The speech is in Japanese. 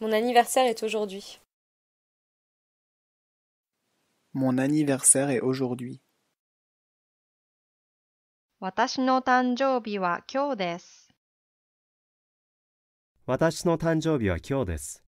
Mon anniversaire est aujourd'hui. Mon anniversaire est aujourd'hui. 私の誕生日は今日です。私の誕生日は今日です。